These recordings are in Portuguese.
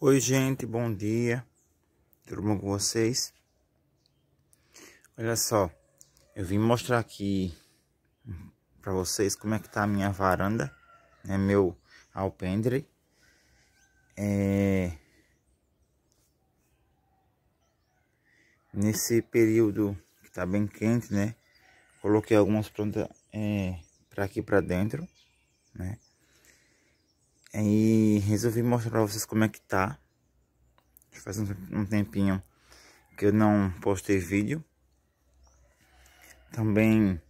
Oi, gente, bom dia. Tudo bom com vocês? Olha só, eu vim mostrar aqui para vocês como é que tá a minha varanda, né, meu alpendre. É... Nesse período que tá bem quente, né, coloquei algumas plantas é, para aqui para dentro, né. E resolvi mostrar pra vocês como é que tá. Faz um tempinho que eu não postei vídeo. Também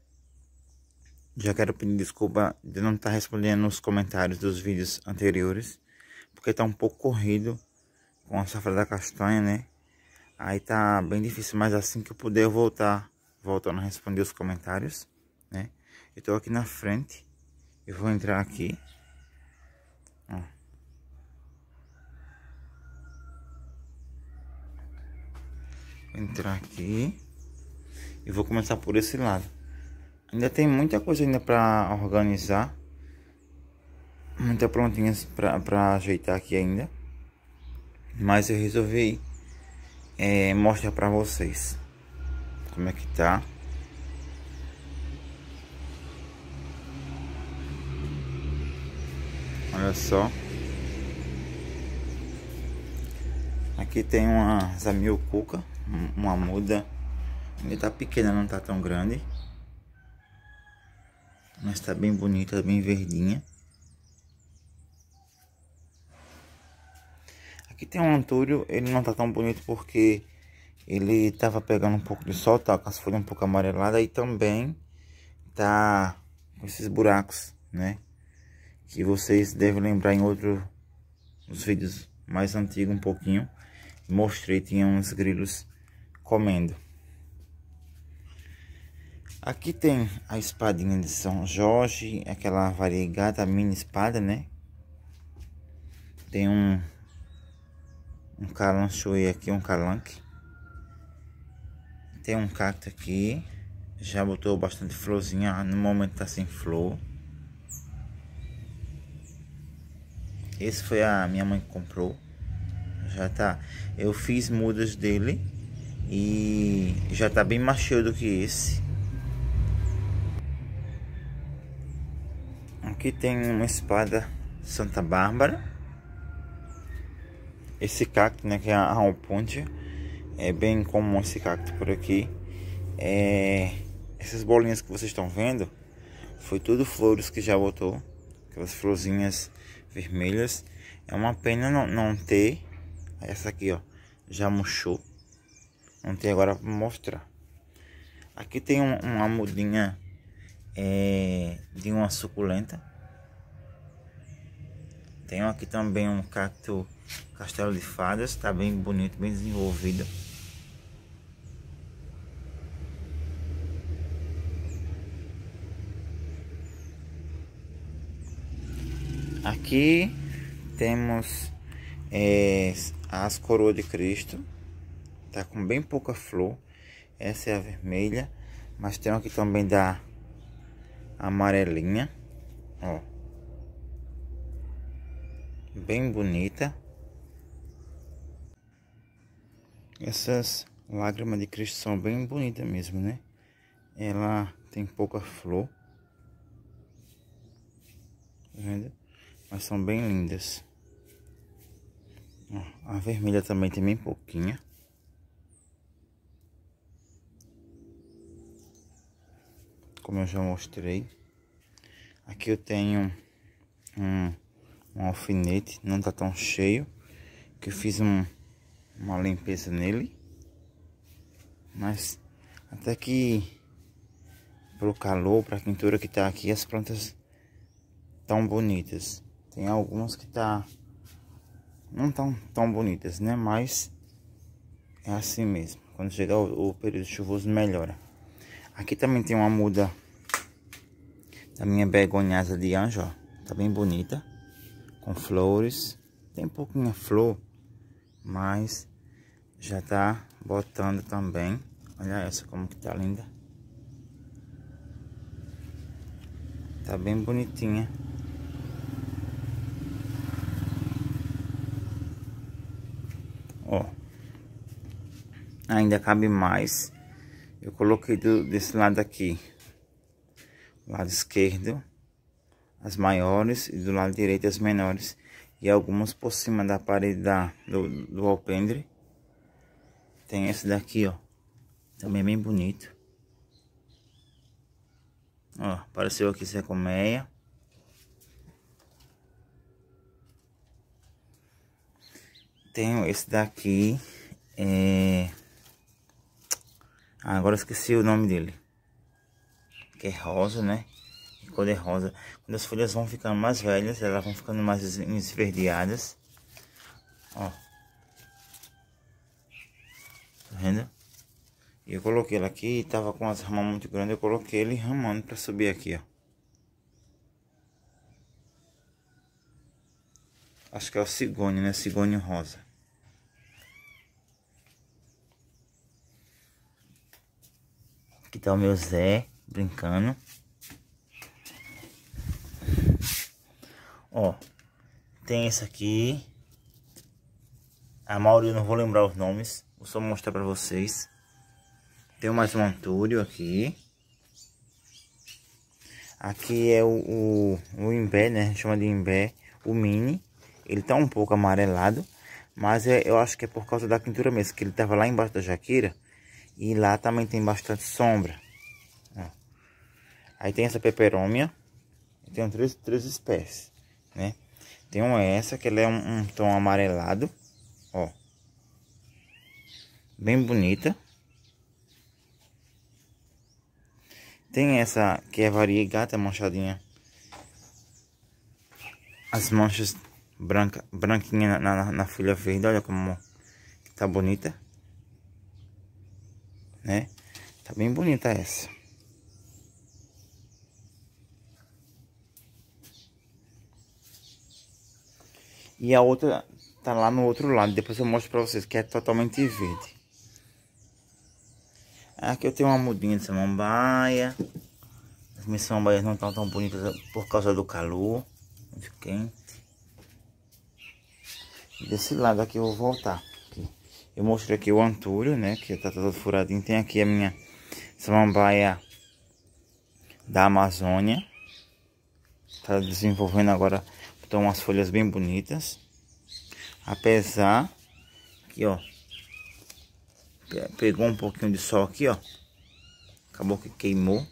já quero pedir desculpa de não estar tá respondendo os comentários dos vídeos anteriores. Porque tá um pouco corrido com a safra da castanha, né? Aí tá bem difícil, mas assim que eu puder eu voltar, voltando a responder os comentários, né? Eu tô aqui na frente, eu vou entrar aqui. entrar aqui e vou começar por esse lado. Ainda tem muita coisa ainda para organizar, muita prontinha para ajeitar aqui ainda, mas eu resolvi é, mostrar para vocês como é que tá. Olha só. Aqui tem uma zamil cuca uma muda. ele tá pequena, não tá tão grande. Mas tá bem bonita, bem verdinha. Aqui tem um antúrio, ele não tá tão bonito porque ele tava pegando um pouco de sol, tá com as folhas um pouco amareladas e também tá com esses buracos, né? Que vocês devem lembrar em outros vídeos mais antigos um pouquinho. Mostrei, tinha uns grilos comendo. Aqui tem a espadinha de São Jorge, aquela variegada mini espada, né? Tem um um calanchoe aqui, um calanque. Tem um cacto aqui, já botou bastante florzinha, no momento tá sem flor. Esse foi a minha mãe que comprou. Já tá. Eu fiz mudas dele e já tá bem mais cheio do que esse. Aqui tem uma espada Santa Bárbara. Esse cacto, né, que é a alponte, é bem comum esse cacto por aqui. É, essas bolinhas que vocês estão vendo, foi tudo flores que já botou, aquelas florzinhas vermelhas. É uma pena não, não ter, essa aqui, ó, já murchou. Não tem agora para mostrar. Aqui tem um, uma mudinha é, de uma suculenta. Tem aqui também um cacto castelo de fadas. Está bem bonito, bem desenvolvido. Aqui temos é, as coroas de Cristo. Tá com bem pouca flor. Essa é a vermelha. Mas tem uma que também dá amarelinha. Ó. Bem bonita. Essas lágrimas de Cristo são bem bonitas mesmo, né? Ela tem pouca flor. Tá vendo? Mas são bem lindas. Ó, a vermelha também tem bem pouquinha. como eu já mostrei. Aqui eu tenho um, um alfinete, não está tão cheio, que eu fiz um, uma limpeza nele. Mas até que pro calor, para a pintura que está aqui, as plantas tão bonitas. Tem algumas que tá não tão tão bonitas, né? Mas é assim mesmo. Quando chegar o, o período chuvoso melhora. Aqui também tem uma muda da minha begonhasa de anjo, ó. Tá bem bonita, com flores. Tem um pouquinho flor, mas já tá botando também. Olha essa como que tá linda. Tá bem bonitinha. Ó. Ainda cabe mais eu coloquei do, desse lado aqui. Lado esquerdo. As maiores. E do lado direito as menores. E algumas por cima da parede da, do, do alpendre. Tem esse daqui, ó. Também é bem bonito. Ó, apareceu aqui essa colmeia. Tenho esse daqui. É... Ah, agora eu esqueci o nome dele. Que é rosa, né? Cor de rosa. Quando as folhas vão ficando mais velhas, elas vão ficando mais esverdeadas. Ó. Tá vendo? E eu coloquei ele aqui, tava com as ramas muito grandes, eu coloquei ele ramando pra subir aqui, ó. Acho que é o cigone né? cigone rosa. Aqui tá o meu Zé brincando. Ó, tem esse aqui. A maioria eu não vou lembrar os nomes. Vou só mostrar pra vocês. Tem mais um Antúrio aqui. Aqui é o, o, o Imbé, né? Chama de Imbé. O Mini. Ele tá um pouco amarelado. Mas é, eu acho que é por causa da pintura mesmo. Que ele tava lá embaixo da jaqueira. E lá também tem bastante sombra. Ó. Aí tem essa peperômia. Tem três, três espécies, né? Tem uma essa, que ela é um, um tom amarelado, ó. Bem bonita. Tem essa que é variegata é manchadinha. As manchas branca, branquinha na, na, na folha verde, olha como tá bonita né? Tá bem bonita essa. E a outra tá lá no outro lado. Depois eu mostro pra vocês que é totalmente verde. Aqui eu tenho uma mudinha de samambaia. As minhas samambaias não estão tão bonitas por causa do calor. Muito quente. Desse lado aqui eu vou voltar. Eu mostrei aqui o antúrio, né? Que tá todo furadinho. Tem aqui a minha samambaia da Amazônia. Tá desenvolvendo agora. Estão umas folhas bem bonitas. Apesar aqui ó. Pegou um pouquinho de sol aqui, ó. Acabou que queimou.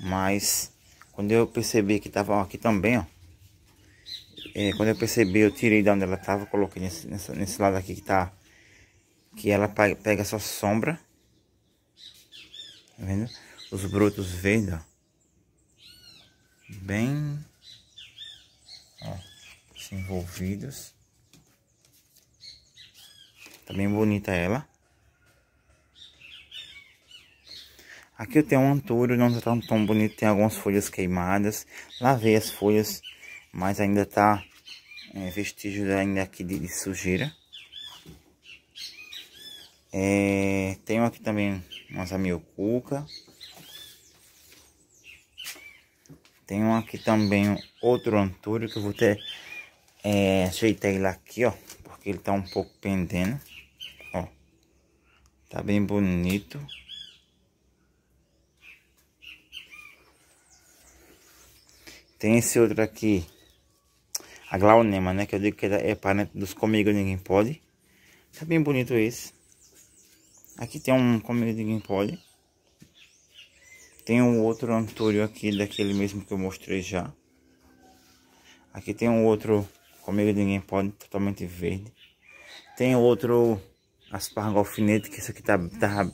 Mas quando eu percebi que tava ó, aqui também, ó. É, quando eu percebi, eu tirei da onde ela tava. Coloquei nesse, nesse, nesse lado aqui que tá que ela pega essa sombra. Tá vendo? Os brotos verdes, ó. Bem ó, desenvolvidos. Tá bem bonita ela. Aqui eu tenho um antúrio, não tá tão bonito, tem algumas folhas queimadas. Lavei as folhas, mas ainda tá é, vestígio ainda aqui de, de sujeira. É, tenho aqui também umas amiocuca. Tenho aqui também outro antúrio que eu vou ter. É, ajeitar ele aqui, ó. Porque ele tá um pouco pendendo. Ó. Tá bem bonito. Tem esse outro aqui. A Glaunema, né? Que eu digo que é, é parente dos comigo, ninguém pode. Tá bem bonito esse. Aqui tem um ninguém Gameplay. Tem um outro antúrio aqui, daquele mesmo que eu mostrei já. Aqui tem um outro Comigo Ninguém Pode, totalmente verde. Tem outro Aspargo Alfinete, que esse aqui tá, tá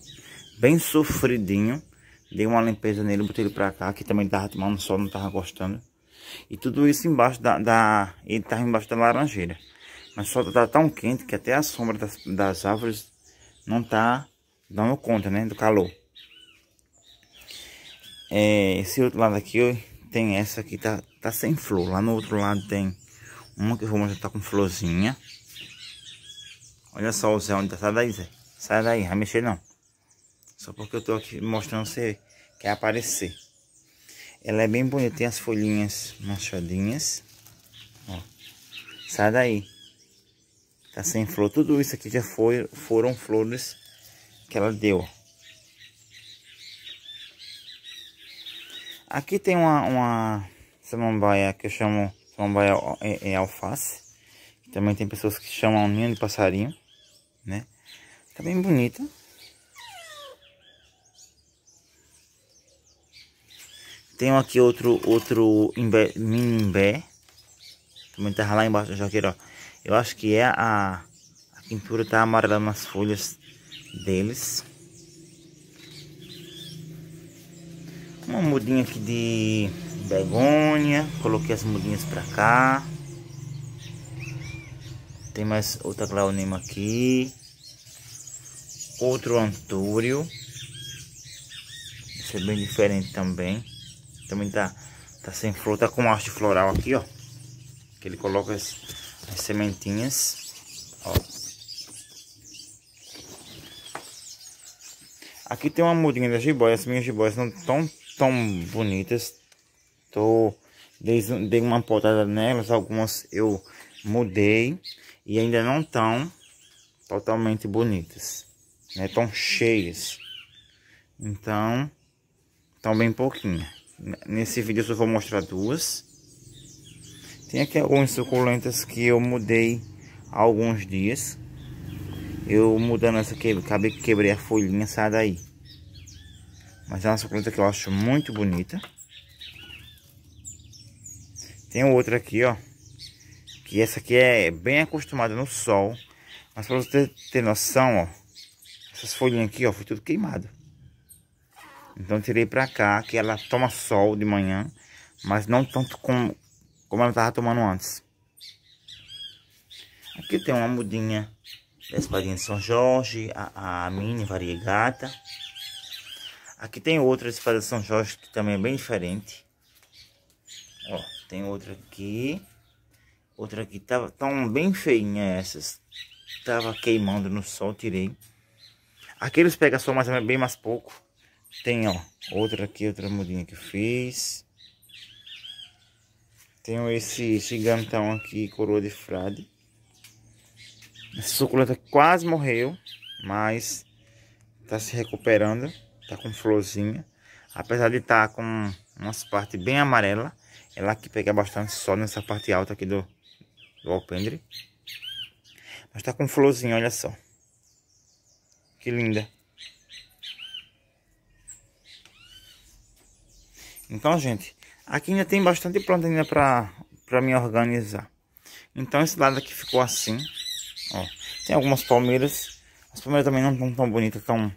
bem sofridinho. Dei uma limpeza nele, botei ele pra cá, que também tava tomando sol, não tava gostando. E tudo isso embaixo da... da ele tava embaixo da laranjeira. Mas só tá tão quente que até a sombra das, das árvores não tá dá uma conta, né? Do calor. É, esse outro lado aqui tem essa aqui tá, tá sem flor. Lá no outro lado tem uma que eu vou mostrar tá com florzinha. Olha só o Zé onde tá. Sai daí, Zé. Sai daí, vai mexer não. Só porque eu tô aqui mostrando você quer aparecer. Ela é bem bonita, tem as folhinhas manchadinhas. Ó. Sai daí. Tá sem flor. Tudo isso aqui já foi, foram flores que ela deu. Aqui tem uma, uma samambaia que eu chamo samambaia é, é alface. Também tem pessoas que chamam ninho de passarinho, né? Tá bem bonita. Tenho aqui outro, outro imbé, mini imbé. Também tava lá embaixo do jaqueira, ó. Eu acho que é a, a pintura tá amarelando nas folhas deles. Uma mudinha aqui de begônia, coloquei as mudinhas pra cá. Tem mais outra glaunema aqui. Outro antúrio. esse é bem diferente também. Também tá, tá sem flor, tá com haste floral aqui, ó. Que ele coloca as, as sementinhas, ó. Aqui tem uma mudinha da jiboia. As minhas jiboias não tão, tão bonitas. Tô, dei, dei uma potada nelas. Algumas eu mudei. E ainda não tão totalmente bonitas. Né? Tão cheias. Então, tão bem pouquinho. Nesse vídeo eu só vou mostrar duas. Tem aqui algumas suculentas que eu mudei há alguns dias. Eu mudando essa que acabei quebrei a folhinha, sai daí. Mas é uma suculenta que eu acho muito bonita. Tem outra aqui, ó. Que essa aqui é bem acostumada no sol. Mas pra você ter noção, ó. Essas folhinhas aqui, ó, foi tudo queimado. Então tirei pra cá, que ela toma sol de manhã. Mas não tanto como, como ela tava tomando antes. Aqui tem uma mudinha da espadinha de São Jorge, a, a mini variegata. Aqui tem outra espada São Jorge que também é bem diferente. Ó, tem outra aqui. Outra aqui tava tão tá bem feinha essas. Tava queimando no sol, tirei. Aqui eles pegam só mais é bem mais pouco. Tem, ó, outra aqui, outra mudinha que eu fiz. Tenho esse gigantão aqui, coroa de frade. Essa suculenta quase morreu, mas tá se recuperando. Tá com florzinha. Apesar de estar tá com umas partes bem amarela, ela aqui pega bastante sol nessa parte alta aqui do, do alpendre. Mas tá com florzinha, olha só. Que linda. Então, gente, aqui ainda tem bastante planta ainda pra, pra me organizar. Então, esse lado aqui ficou assim, ó. Tem algumas palmeiras. As palmeiras também não estão tão bonitas, tão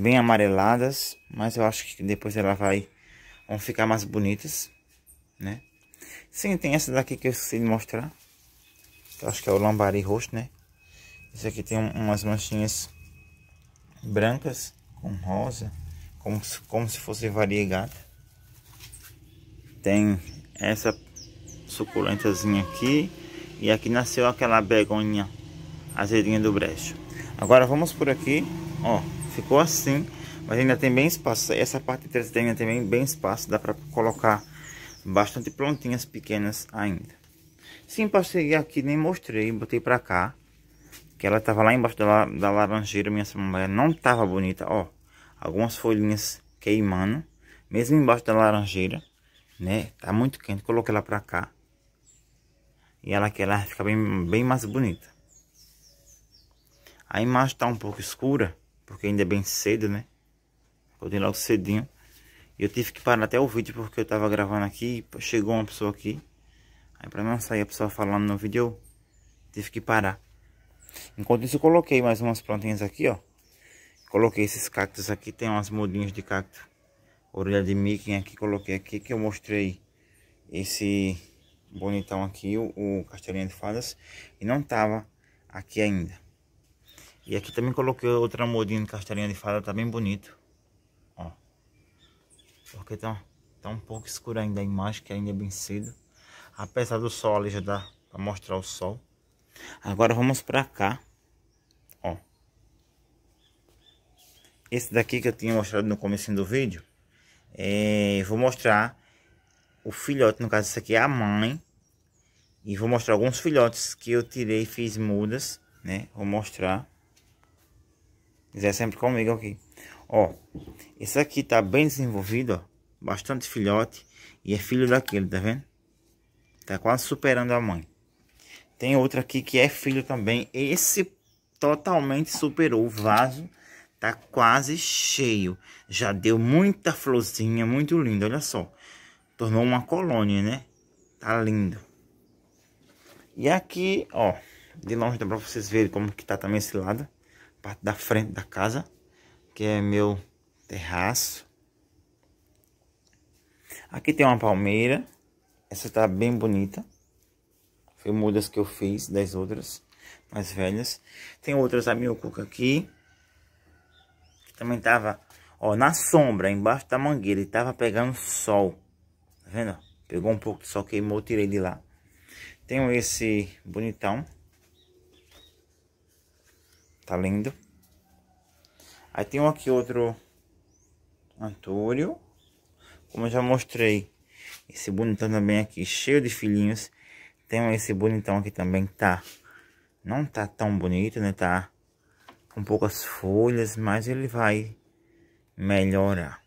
bem amareladas, mas eu acho que depois ela vai vão ficar mais bonitas, né? Sim, tem essa daqui que eu esqueci de mostrar. Eu acho que é o lambari roxo, né? Esse aqui tem umas manchinhas brancas com rosa, como se, como se fosse variegada. Tem essa suculentazinha aqui e aqui nasceu aquela begonha azedinha do brejo. Agora vamos por aqui, ó. Ficou assim, mas ainda tem bem espaço. Essa parte de trás ainda tem bem, bem espaço, dá para colocar bastante plantinhas pequenas ainda. Sim, passei aqui, nem mostrei, botei para cá. Que ela tava lá embaixo da, da laranjeira, minha samambaia não tava bonita, ó. Algumas folhinhas queimando, mesmo embaixo da laranjeira, né? Tá muito quente, coloquei ela para cá. E ela que ela fica bem, bem mais bonita. A imagem tá um pouco escura, porque ainda é bem cedo, né? Acordei logo cedinho. E eu tive que parar até o vídeo porque eu tava gravando aqui. Chegou uma pessoa aqui. Aí pra não sair a pessoa falando no vídeo, eu tive que parar. Enquanto isso, eu coloquei mais umas plantinhas aqui, ó. Coloquei esses cactos aqui. Tem umas mudinhas de cacto. Orelha de Mickey aqui. Coloquei aqui que eu mostrei esse bonitão aqui, o, o Castelinho de Fadas. E não tava aqui ainda. E aqui também coloquei outra modinha de castelinha de fada, tá bem bonito. Ó. Porque tá, tá um pouco escuro ainda a imagem, que ainda é bem cedo. Apesar do sol ali já dá pra mostrar o sol. Agora vamos pra cá. Ó. Esse daqui que eu tinha mostrado no começo do vídeo. É, vou mostrar o filhote, no caso isso aqui é a mãe. E vou mostrar alguns filhotes que eu tirei e fiz mudas, né? Vou mostrar. Mas é sempre comigo aqui. Ó, esse aqui tá bem desenvolvido, ó. Bastante filhote. E é filho daquele, tá vendo? Tá quase superando a mãe. Tem outro aqui que é filho também. Esse totalmente superou o vaso. Tá quase cheio. Já deu muita florzinha, muito lindo, olha só. Tornou uma colônia, né? Tá lindo. E aqui, ó, de longe dá pra vocês verem como que tá também esse lado parte da frente da casa, que é meu terraço. Aqui tem uma palmeira, essa tá bem bonita. Foi uma das que eu fiz, das outras mais velhas. Tem outras da cuca aqui. Que também tava, ó, na sombra, embaixo da mangueira. E tava pegando sol. Tá vendo? Pegou um pouco de sol, queimou, tirei de lá. Tenho esse bonitão. Tá lindo. Aí tem um aqui outro Antúrio. Como eu já mostrei. Esse bonitão também aqui, cheio de filhinhos. Tem esse bonitão aqui também que tá... Não tá tão bonito, né? Tá com poucas folhas, mas ele vai melhorar.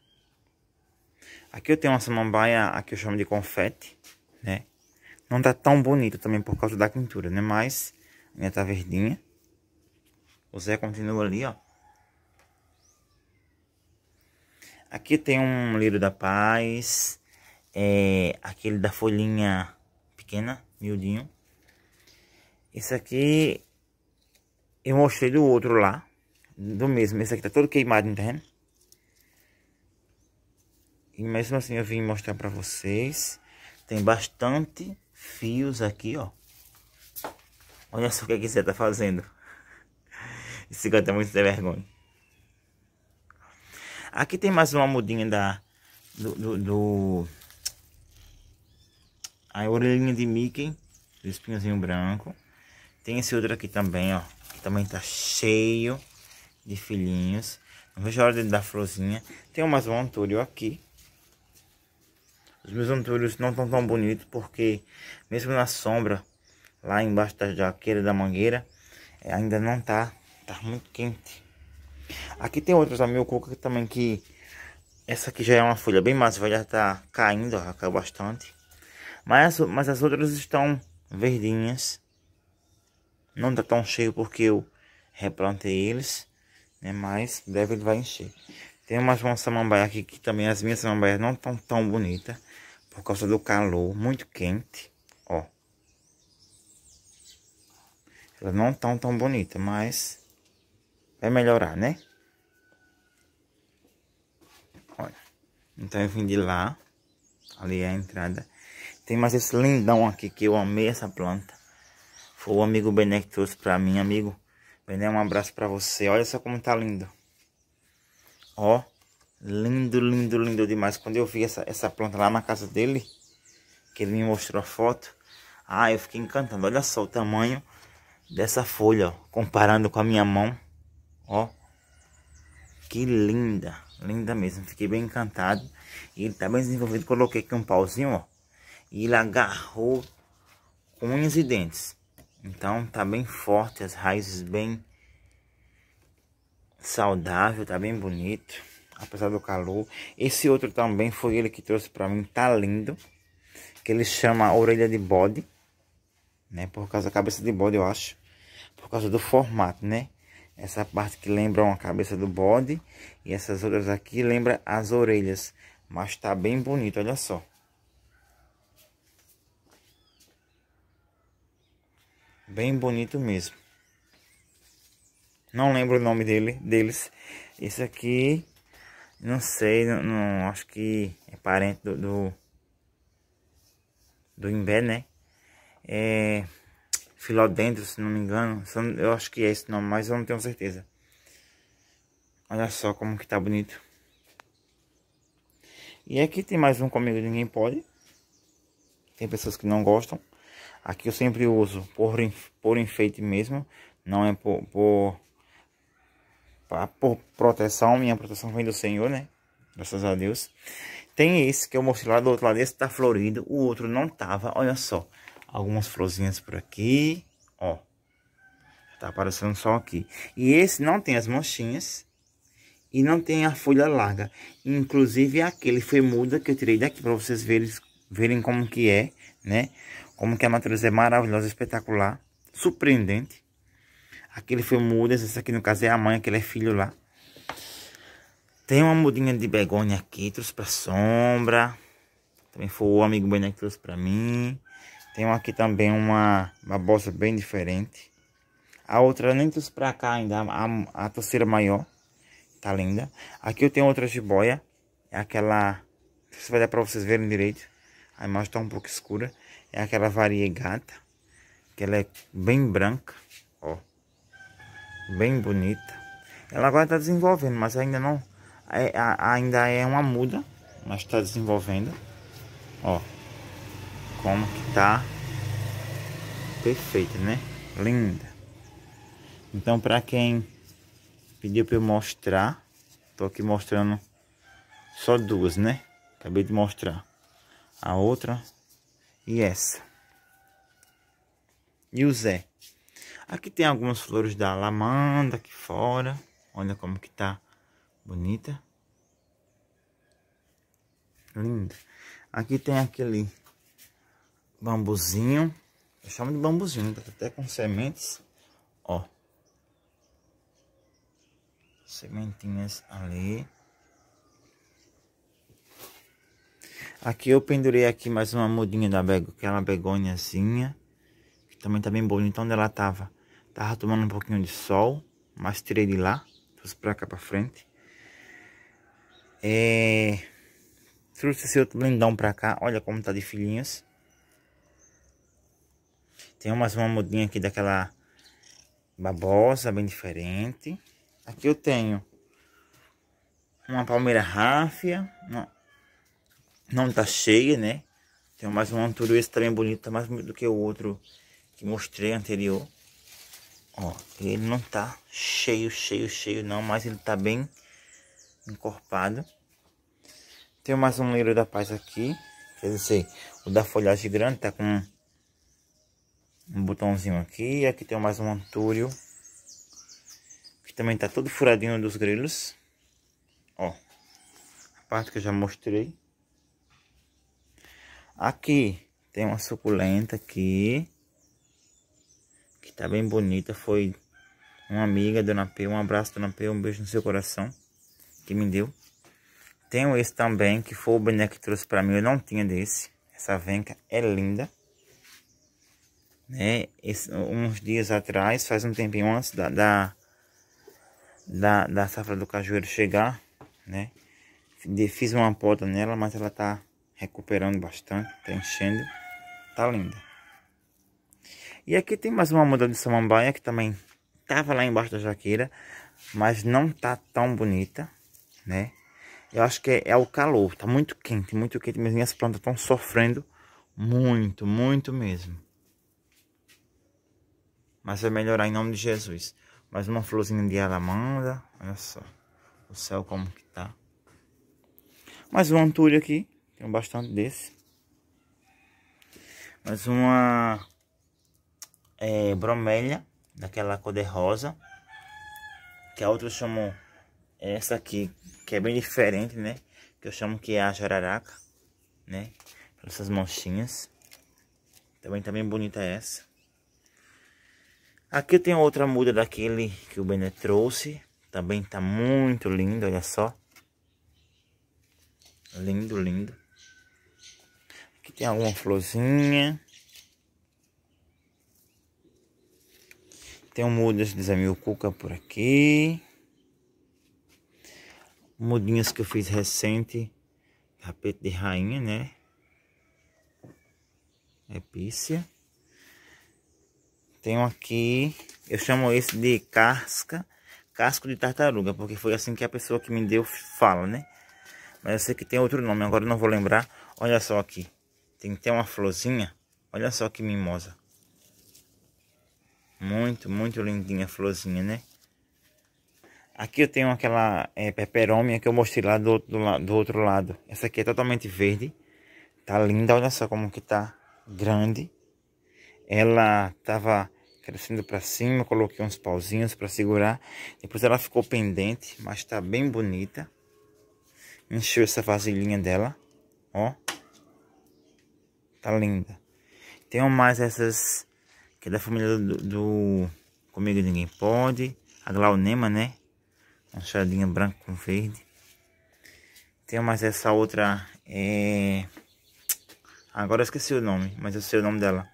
Aqui eu tenho uma samambaia, aqui eu chamo de confete, né? Não tá tão bonito também por causa da pintura, né? Mas ainda tá verdinha. O Zé continua ali, ó. Aqui tem um livro da paz. É aquele da folhinha pequena, miudinho. Esse aqui eu mostrei do outro lá. Do mesmo. Esse aqui tá todo queimado no tá E mesmo assim eu vim mostrar pra vocês. Tem bastante fios aqui, ó. Olha só o que a Zé tá fazendo. Esse gato é muito sem vergonha. Aqui tem mais uma mudinha da... Do... do, do a orelhinha de Mickey. Do espinhozinho branco. Tem esse outro aqui também, ó. Que também tá cheio de filhinhos. Não vejo a hora de dar florzinha. Tem mais um antúrio aqui. Os meus antúrios não estão tão bonitos porque mesmo na sombra, lá embaixo da jaqueira da mangueira, é, ainda não tá Tá muito quente. Aqui tem outras da meu coco também que... Essa aqui já é uma folha bem mais velha, tá caindo, ó, caiu bastante. Mas, mas as outras estão verdinhas. Não tá tão cheio porque eu replantei eles, né? Mas deve ele vai encher. Tem umas uma samambaia aqui que também as minhas samambaias não estão tão bonitas. Por causa do calor, muito quente, ó. Elas não estão tão bonitas, mas vai é melhorar, né? Olha. Então eu vim de lá. Ali é a entrada. Tem mais esse lindão aqui que eu amei essa planta. Foi o amigo Bené que trouxe pra mim, amigo. Bené, um abraço pra você. Olha só como tá lindo. Ó. Lindo, lindo, lindo demais. Quando eu vi essa, essa planta lá na casa dele, que ele me mostrou a foto. Ah, eu fiquei encantado. Olha só o tamanho dessa folha, ó, comparando com a minha mão. Ó. Que linda. Linda mesmo. Fiquei bem encantado. ele tá bem desenvolvido. Coloquei aqui um pauzinho, ó. E ele agarrou unhas e dentes. Então tá bem forte. As raízes bem saudável. Tá bem bonito. Apesar do calor. Esse outro também foi ele que trouxe pra mim. Tá lindo. Que ele chama orelha de bode. Né? Por causa da cabeça de bode, eu acho. Por causa do formato, né? Essa parte que lembra uma cabeça do bode. E essas outras aqui lembra as orelhas. Mas tá bem bonito, olha só. Bem bonito mesmo. Não lembro o nome dele, deles. Esse aqui, não sei, não, não acho que é parente do, do, do Imbé, né? É... Filodendro, se não me engano. Eu acho que é esse nome, mas eu não tenho certeza. Olha só como que tá bonito. E aqui tem mais um comigo ninguém pode. Tem pessoas que não gostam. Aqui eu sempre uso por, por enfeite mesmo. Não é por, por, por proteção. Minha proteção vem do Senhor, né? Graças a Deus. Tem esse que eu mostrei lá do outro lado. Esse tá florido. O outro não tava. Olha só algumas florzinhas por aqui, ó. Tá aparecendo só aqui. E esse não tem as manchinhas e não tem a folha larga. Inclusive é aquele foi muda que eu tirei daqui para vocês verem, verem como que é, né? Como que a natureza é maravilhosa, espetacular, surpreendente. Aquele foi muda, esse aqui no caso é a mãe, aquele é filho lá. Tem uma mudinha de begônia aqui, trouxe pra sombra. Também foi o amigo Bené que trouxe pra mim. Tem aqui também uma, uma bolsa bem diferente. A outra nem trouxe pra cá ainda, a, a terceira maior. Tá linda. Aqui eu tenho outra jiboia. É aquela... Você vai dar pra vocês verem direito. A imagem tá um pouco escura. É aquela variegata. Que ela é bem branca. Ó. Bem bonita. Ela agora tá desenvolvendo, mas ainda não... É, ainda é uma muda. Mas tá desenvolvendo. Ó como que tá perfeita, né? Linda. Então, para quem pediu para eu mostrar, tô aqui mostrando só duas, né? Acabei de mostrar a outra e essa. E o Zé. Aqui tem algumas flores da lamanda aqui fora. Olha como que tá bonita. Linda. Aqui tem aquele bambuzinho. Eu chamo de bambuzinho, né? tá até com sementes. Ó. Sementinhas ali. Aqui eu pendurei aqui mais uma mudinha da bego, aquela begoniazinha. Que também tá bem bonita então, onde ela tava. Tava tomando um pouquinho de sol, mas tirei de lá. Trouxe pra cá pra frente. É... Trouxe esse outro lindão pra cá. Olha como tá de filhinhas. Tem umas mamudinhas aqui daquela babosa, bem diferente. Aqui eu tenho uma palmeira ráfia. Não, não tá cheia, né? Tem mais uma esse também bonita, mais bonito do que o outro que mostrei anterior. Ó, ele não tá cheio, cheio, cheio não, mas ele tá bem encorpado. Tem mais um leiro da paz aqui, quer dizer, o da folhagem grande tá com um botãozinho aqui. Aqui tem mais um antúrio. Que também tá todo furadinho dos grilos. Ó. A parte que eu já mostrei. Aqui tem uma suculenta aqui. Que tá bem bonita. Foi uma amiga, Dona P. Um abraço, Dona P. Um beijo no seu coração. Que me deu. Tenho esse também, que foi o boneco que trouxe pra mim. Eu não tinha desse. Essa venca é linda né? Esse, uns dias atrás, faz um tempinho antes da, da, da, da safra do cajueiro chegar, né? Fiz uma porta nela, mas ela tá recuperando bastante, tá enchendo, tá linda. E aqui tem mais uma muda de samambaia que também tava lá embaixo da jaqueira, mas não tá tão bonita, né? Eu acho que é, é o calor, tá muito quente, muito quente, minhas plantas estão sofrendo muito, muito mesmo. Mas vai é melhorar em nome de Jesus. Mais uma florzinha de alamanda. Olha só. O céu como que tá. Mais um antúrio aqui. Tem bastante desse. Mais uma é, bromélia. Daquela cor de rosa. Que a outra eu chamo... É essa aqui. Que é bem diferente, né? Que eu chamo que é a jararaca. Né? Essas manchinhas. Também tá bem bonita essa. Aqui eu tenho outra muda daquele que o Bené trouxe. Também tá muito lindo, olha só. Lindo, lindo. Aqui tem alguma florzinha. Tem um mudas de Zé Cuca por aqui. Mudinhas que eu fiz recente. Tapete de rainha, né? Epícia tenho aqui, eu chamo esse de casca, casco de tartaruga, porque foi assim que a pessoa que me deu fala, né? Mas eu sei que tem outro nome, agora não vou lembrar. Olha só aqui, tem até uma florzinha, olha só que mimosa. Muito, muito lindinha a florzinha, né? Aqui eu tenho aquela é, peperômia que eu mostrei lá do, do, do outro lado. Essa aqui é totalmente verde. Tá linda, olha só como que tá grande ela estava crescendo para cima, coloquei uns pauzinhos para segurar. Depois ela ficou pendente, mas está bem bonita. Encheu essa vasilhinha dela, ó. Tá linda. Tenho mais essas que é da família do, do Comigo Ninguém Pode. A Glaunema, né? Manchadinha branca com verde. Tenho mais essa outra, é... Agora eu esqueci o nome, mas eu sei o nome dela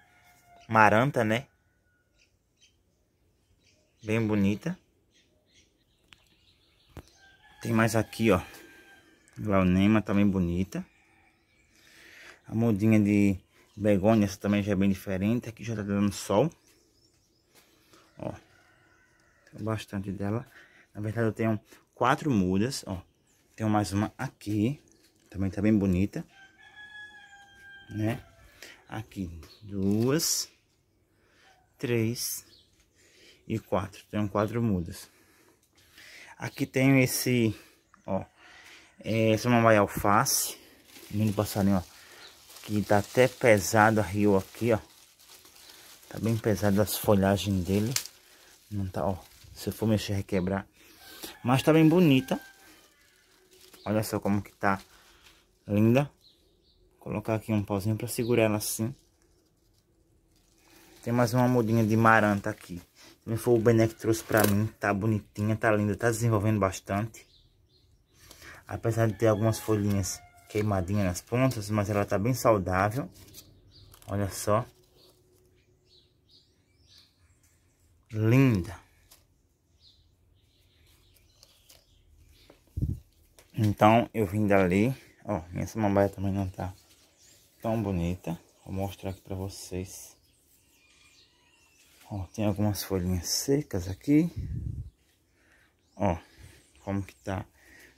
maranta, né? Bem bonita. Tem mais aqui, ó. Launema também bonita. A mudinha de begônia, essa também já é bem diferente. Aqui já tá dando sol. Ó. Tem bastante dela. Na verdade eu tenho quatro mudas, ó. Tenho mais uma aqui. Também tá bem bonita. Né? Aqui duas. 3 e 4. Tenho quatro mudas. Aqui tenho esse, ó, é, essa uma alface, lindo passarinho, ó. Que tá até pesado a rio aqui, ó. Tá bem pesado as folhagens dele. Não tá, ó. Se eu for mexer, requebrar. Mas tá bem bonita. Olha só como que tá linda. Vou colocar aqui um pauzinho pra segurar ela assim. Tem mais uma mudinha de maranta aqui. Também foi o Bené que trouxe pra mim. Tá bonitinha, tá linda, tá desenvolvendo bastante. Apesar de ter algumas folhinhas queimadinhas nas pontas, mas ela tá bem saudável. Olha só. Linda. Então, eu vim dali. Ó, minha samambaia também não tá tão bonita. Vou mostrar aqui pra vocês. Ó, tem algumas folhinhas secas aqui. Ó, como que tá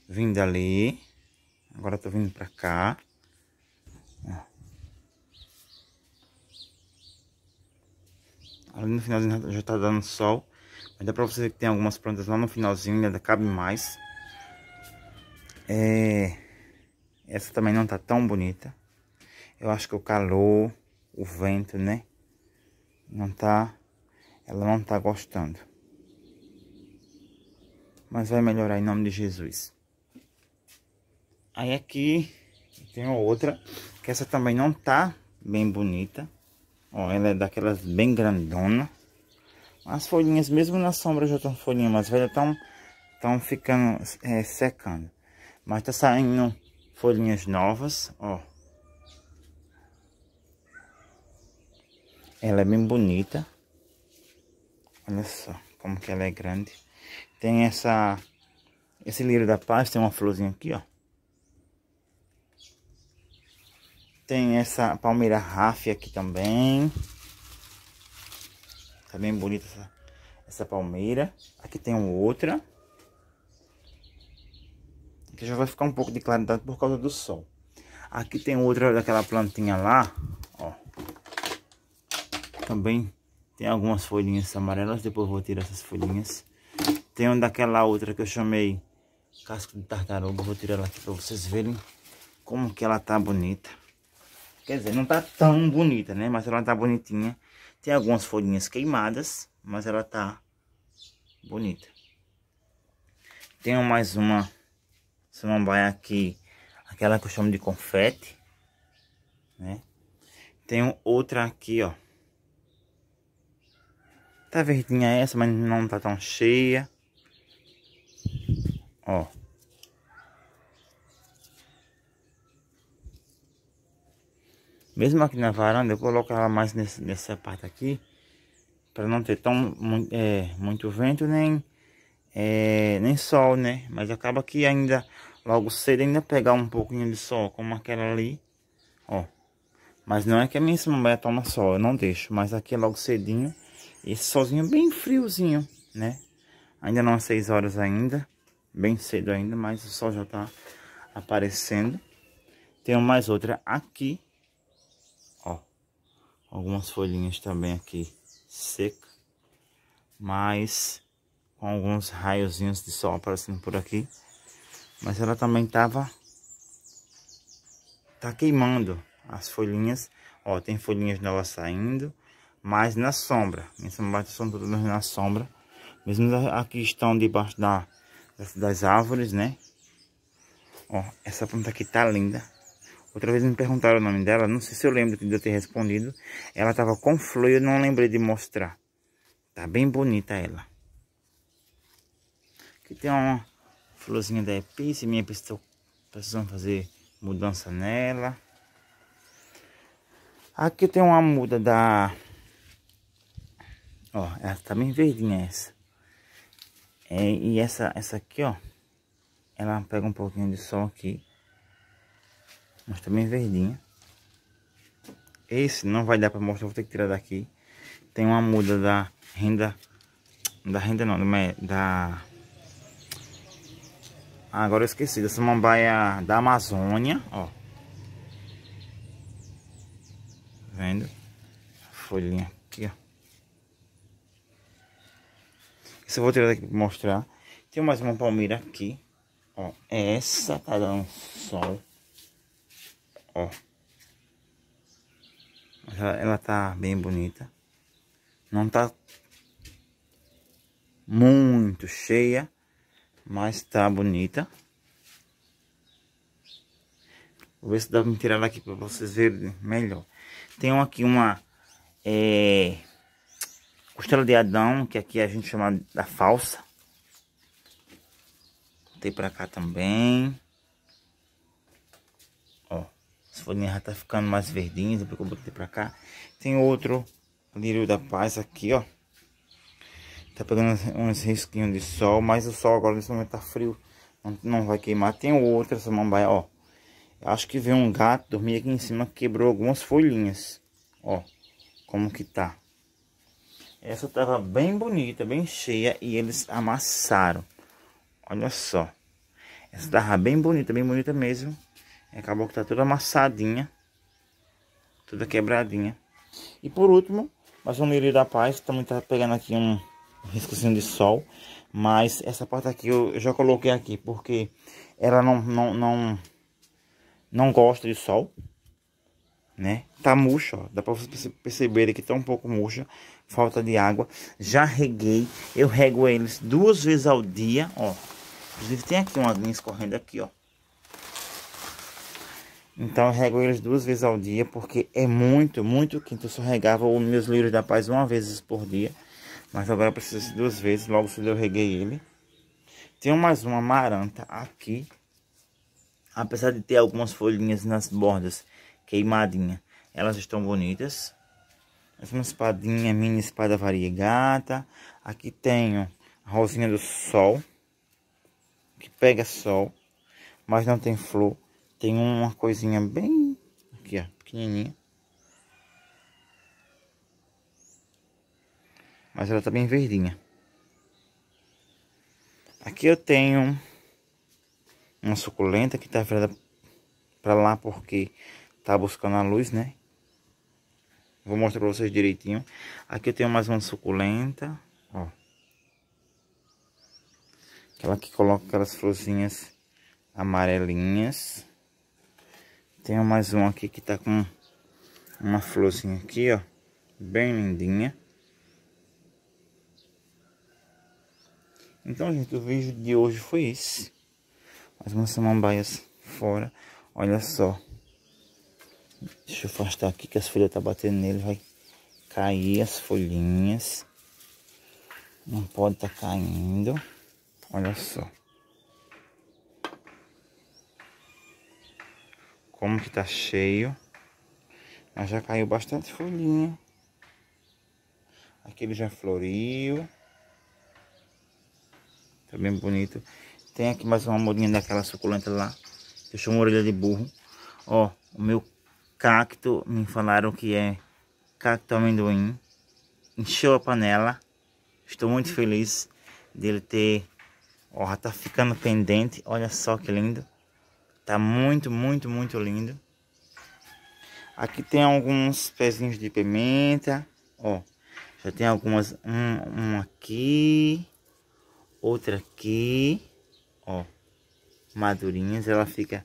vindo ali. Agora tô vindo pra cá. Ó. Ali no finalzinho tá, já tá dando sol. Mas dá pra você ver que tem algumas plantas lá no finalzinho, ainda cabe mais. É... Essa também não tá tão bonita. Eu acho que o calor, o vento, né? Não tá ela não está gostando. Mas vai melhorar em nome de Jesus. Aí aqui tem outra, que essa também não tá bem bonita. Ó, ela é daquelas bem grandona. As folhinhas, mesmo na sombra, já estão folhinhas mais velhas, estão ficando é, secando. Mas tá saindo folhinhas novas, ó. Ela é bem bonita. Olha só como que ela é grande. Tem essa... Esse lírio da paz tem uma florzinha aqui, ó. Tem essa palmeira ráfia aqui também. Tá bem bonita essa, essa palmeira. Aqui tem outra. Aqui já vai ficar um pouco de claridade por causa do sol. Aqui tem outra daquela plantinha lá, ó. Também tem algumas folhinhas amarelas, depois vou tirar essas folhinhas. Tem uma daquela outra que eu chamei casco de tartaruga, vou tirar ela aqui para vocês verem como que ela tá bonita. Quer dizer, não tá tão bonita, né? Mas ela tá bonitinha. Tem algumas folhinhas queimadas, mas ela tá bonita. Tenho mais uma samambaia aqui, aquela que eu chamo de confete, né? Tenho outra aqui, ó. Tá verdinha essa, mas não tá tão cheia. Ó. Mesmo aqui na varanda, eu coloco ela mais nesse, nessa parte aqui. Pra não ter tão é, muito vento, nem, é, nem sol, né? Mas acaba que ainda, logo cedo, ainda pegar um pouquinho de sol, como aquela ali. Ó. Mas não é que a minha samambaia é toma sol, eu não deixo. Mas aqui é logo cedinho esse solzinho bem friozinho, né? Ainda não é 6 horas ainda, bem cedo ainda, mas o sol já tá aparecendo. Tenho mais outra aqui, ó. Algumas folhinhas também aqui seca, mas com alguns raiozinhos de sol aparecendo por aqui. Mas ela também tava tá queimando as folhinhas. Ó, tem folhinhas novas saindo mas na sombra. Minhas samambaias são todas na sombra. Mesmo aqui estão debaixo da, das, das, árvores, né? Ó, essa planta aqui tá linda. Outra vez me perguntaram o nome dela, não sei se eu lembro de eu ter respondido. Ela tava com flor e eu não lembrei de mostrar. Tá bem bonita ela. Aqui tem uma florzinha da epice, minha epice tá precisando fazer mudança nela. Aqui tem uma muda da Ó, ela tá bem verdinha essa. É, e essa, essa aqui, ó. Ela pega um pouquinho de sol aqui. Mas tá bem verdinha. Esse não vai dar pra mostrar, vou ter que tirar daqui. Tem uma muda da renda... Da renda não, da... Ah, agora eu esqueci, dessa mambaia da Amazônia, ó. Vendo? Folhinha eu vou tirar daqui pra mostrar. Tem mais uma palmeira aqui. Ó, é essa tá dando sol. Ó. Ela, ela tá bem bonita. Não tá muito cheia, mas tá bonita. Vou ver se dá pra tirar daqui pra vocês verem melhor. Tem aqui uma... É Costela de Adão, que aqui a gente chama da falsa. Tem pra cá também. Ó, as folhinhas já tá ficando mais verdinhas, porque eu botei pra cá. Tem outro lírio da paz aqui, ó. Tá pegando uns risquinhos de sol, mas o sol agora nesse momento tá frio. Não, não vai queimar. Tem outra mambaia, ó. Acho que veio um gato dormir aqui em cima, quebrou algumas folhinhas. Ó, como que tá. Essa tava bem bonita, bem cheia e eles amassaram. Olha só. Essa tava bem bonita, bem bonita mesmo. Acabou que tá toda amassadinha. Toda quebradinha. E por último, mais um lírio da paz. Também tá pegando aqui um riscozinho de sol. Mas essa parte aqui eu já coloquei aqui porque ela não, não, não, não gosta de sol né? Tá murcha, Dá pra vocês perceberem que tá um pouco murcha, falta de água. Já reguei, eu rego eles duas vezes ao dia, ó. Inclusive tem aqui uma linha escorrendo aqui, ó. Então eu rego eles duas vezes ao dia, porque é muito, muito quente Eu só regava os meus livros da paz uma vez por dia. Mas agora preciso ser duas vezes, logo se eu reguei ele. tem mais uma maranta aqui. Apesar de ter algumas folhinhas nas bordas, queimadinha. Elas estão bonitas. Uma espadinha, mini espada variegata. Aqui tenho a rosinha do sol. Que pega sol. Mas não tem flor. Tem uma coisinha bem... Aqui, ó. Pequenininha. Mas ela tá bem verdinha. Aqui eu tenho uma suculenta que tá virada para lá porque tá buscando a luz, né? Vou mostrar pra vocês direitinho. Aqui eu tenho mais uma suculenta, ó. Aquela que coloca aquelas florzinhas amarelinhas. Tenho mais uma aqui que tá com uma florzinha aqui, ó. Bem lindinha. Então, gente, o vídeo de hoje foi esse. Mais uma samambaias fora. Olha só. Deixa eu afastar aqui que as folhas tá batendo nele, vai cair as folhinhas. Não pode tá caindo. Olha só. Como que tá cheio. Mas já caiu bastante folhinha. Aqui ele já floriu. Tá bem bonito. Tem aqui mais uma molinha daquela suculenta lá. Deixou uma orelha de burro. Ó, o meu cacto, me falaram que é cacto amendoim. Encheu a panela. Estou muito feliz dele ter... Ó, tá ficando pendente. Olha só que lindo. Tá muito, muito, muito lindo. Aqui tem alguns pezinhos de pimenta. Ó, já tem algumas. Um, um aqui. Outra aqui. Ó, madurinhas. Ela fica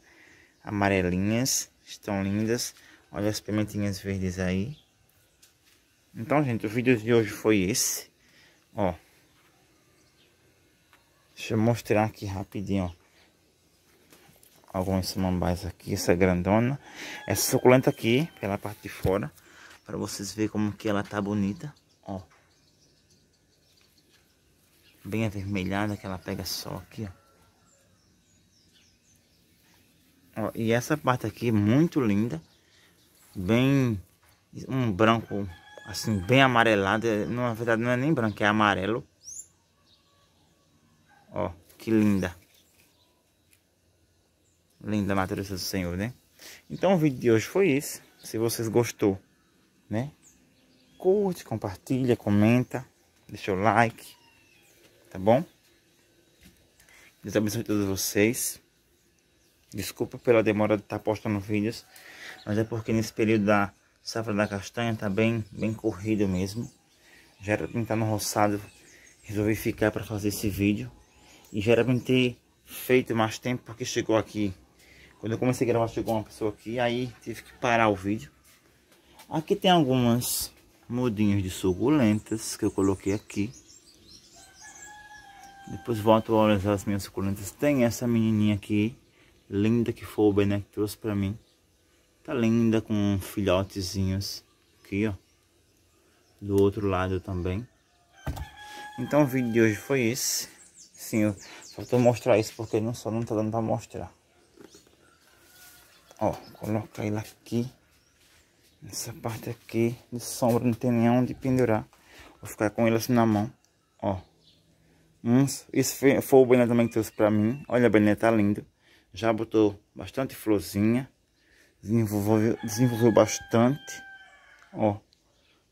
amarelinhas. Estão lindas. Olha as pimentinhas verdes aí. Então, gente, o vídeo de hoje foi esse. Ó. Deixa eu mostrar aqui rapidinho, ó algumas samambais aqui, essa grandona, essa suculenta aqui, pela parte de fora, para vocês verem como que ela tá bonita, ó. Bem avermelhada, que ela pega sol aqui, ó. Ó, e essa parte aqui é muito linda. Bem... Um branco, assim, bem amarelado. É, na verdade, não é nem branco, é amarelo. Ó, que linda. Linda a natureza do Senhor, né? Então, o vídeo de hoje foi isso Se vocês gostou, né? Curte, compartilha, comenta. Deixa o like. Tá bom? Deus abençoe todos vocês. Desculpa pela demora de estar tá postando vídeos, mas é porque nesse período da safra da castanha tá bem, bem corrido mesmo. Já era pra estar no roçado, resolvi ficar para fazer esse vídeo. E já era ter feito mais tempo, porque chegou aqui. Quando eu comecei a gravar, chegou uma pessoa aqui, aí tive que parar o vídeo. Aqui tem algumas mudinhas de suculentas que eu coloquei aqui. Depois volto a olhar as minhas suculentas. Tem essa menininha aqui, linda que foi o Bené que trouxe para mim. Tá linda com filhotezinhos aqui, ó. Do outro lado também. Então o vídeo de hoje foi esse. Sim, eu só tô mostrar isso porque não só não tá dando para mostrar. Ó, coloca ele aqui. Nessa parte aqui de sombra não tem nem onde pendurar. Vou ficar com ele assim na mão. Ó. Isso foi, foi o Bené também que trouxe para mim. Olha, a Bené tá lindo já botou bastante florzinha, desenvolveu, desenvolveu bastante, ó,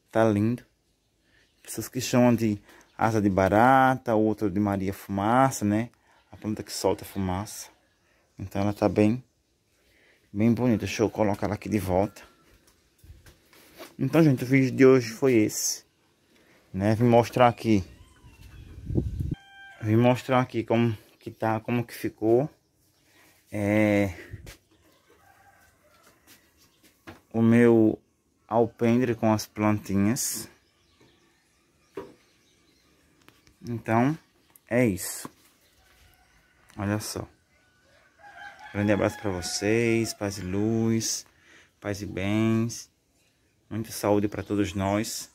tá lindo. Pessoas que chamam de asa de barata, outra de maria fumaça, né? A planta que solta fumaça. Então ela tá bem, bem bonita. Deixa eu colocar ela aqui de volta. Então, gente, o vídeo de hoje foi esse. Né? Vim mostrar aqui. Vim mostrar aqui como que tá, como que ficou. É, o meu alpendre com as plantinhas. Então, é isso. Olha só. Grande abraço para vocês, paz e luz, paz e bens. Muita saúde para todos nós.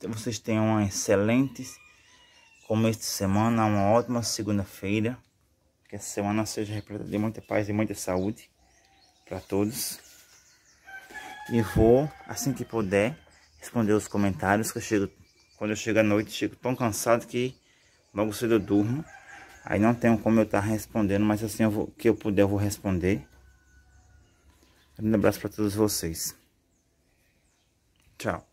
Vocês tenham uma excelente começo de semana, uma ótima segunda-feira. Que essa semana seja repleta de muita paz e muita saúde para todos. E vou, assim que puder, responder os comentários. Que eu chego, quando eu chego à noite, chego tão cansado que logo cedo eu durmo. Aí não tenho como eu estar tá respondendo, mas assim eu vou, que eu puder eu vou responder. Um abraço para todos vocês. Tchau.